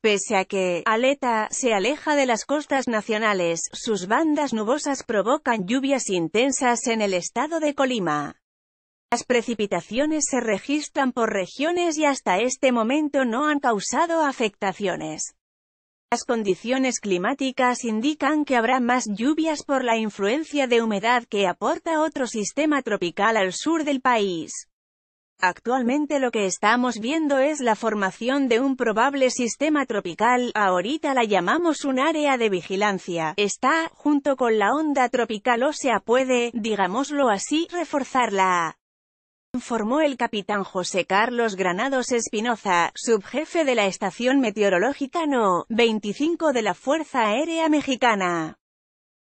Pese a que Aleta se aleja de las costas nacionales, sus bandas nubosas provocan lluvias intensas en el estado de Colima. Las precipitaciones se registran por regiones y hasta este momento no han causado afectaciones. Las condiciones climáticas indican que habrá más lluvias por la influencia de humedad que aporta otro sistema tropical al sur del país. Actualmente lo que estamos viendo es la formación de un probable sistema tropical, ahorita la llamamos un área de vigilancia. Está, junto con la onda tropical o sea, puede, digámoslo así, reforzarla. Informó el capitán José Carlos Granados Espinoza, subjefe de la Estación Meteorológica No. 25 de la Fuerza Aérea Mexicana.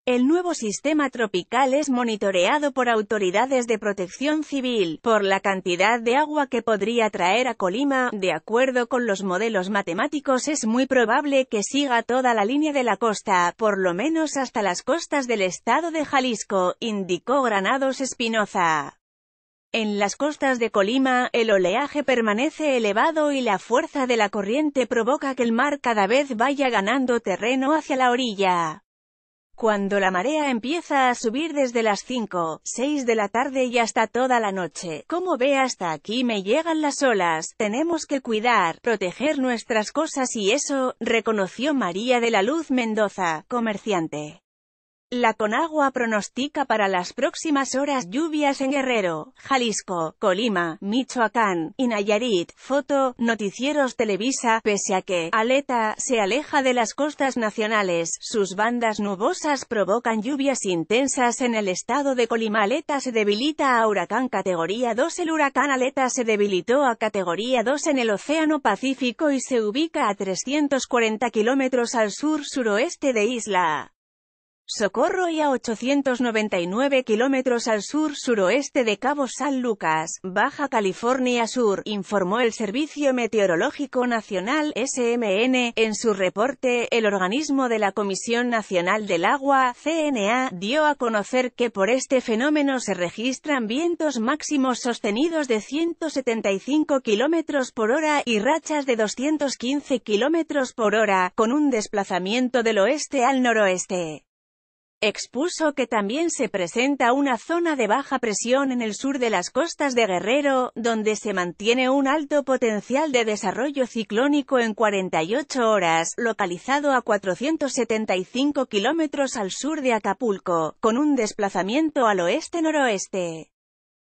El nuevo sistema tropical es monitoreado por autoridades de protección civil, por la cantidad de agua que podría traer a Colima, de acuerdo con los modelos matemáticos es muy probable que siga toda la línea de la costa, por lo menos hasta las costas del estado de Jalisco, indicó Granados Espinoza. En las costas de Colima, el oleaje permanece elevado y la fuerza de la corriente provoca que el mar cada vez vaya ganando terreno hacia la orilla cuando la marea empieza a subir desde las 5, 6 de la tarde y hasta toda la noche. Como ve hasta aquí me llegan las olas, tenemos que cuidar, proteger nuestras cosas y eso, reconoció María de la Luz Mendoza, comerciante. La Conagua pronostica para las próximas horas lluvias en Guerrero, Jalisco, Colima, Michoacán y Nayarit. Foto, Noticieros Televisa, pese a que Aleta se aleja de las costas nacionales, sus bandas nubosas provocan lluvias intensas en el estado de Colima. Aleta se debilita a huracán categoría 2. El huracán Aleta se debilitó a categoría 2 en el Océano Pacífico y se ubica a 340 kilómetros al sur-suroeste de isla. Socorro y a 899 kilómetros al sur-suroeste de Cabo San Lucas, Baja California Sur, informó el Servicio Meteorológico Nacional SMN. En su reporte, el organismo de la Comisión Nacional del Agua, CNA, dio a conocer que por este fenómeno se registran vientos máximos sostenidos de 175 kilómetros por hora y rachas de 215 kilómetros por hora, con un desplazamiento del oeste al noroeste. Expuso que también se presenta una zona de baja presión en el sur de las costas de Guerrero, donde se mantiene un alto potencial de desarrollo ciclónico en 48 horas, localizado a 475 kilómetros al sur de Acapulco, con un desplazamiento al oeste-noroeste.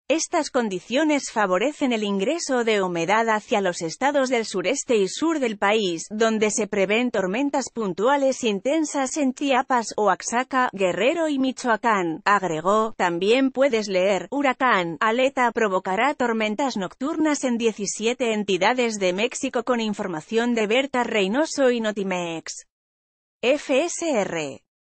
Estas condiciones favorecen el ingreso de humedad hacia los estados del sureste y sur del país, donde se prevén tormentas puntuales intensas en Chiapas, Oaxaca, Guerrero y Michoacán. Agregó, también puedes leer, huracán, aleta provocará tormentas nocturnas en 17 entidades de México con información de Berta Reynoso y Notimex. FSR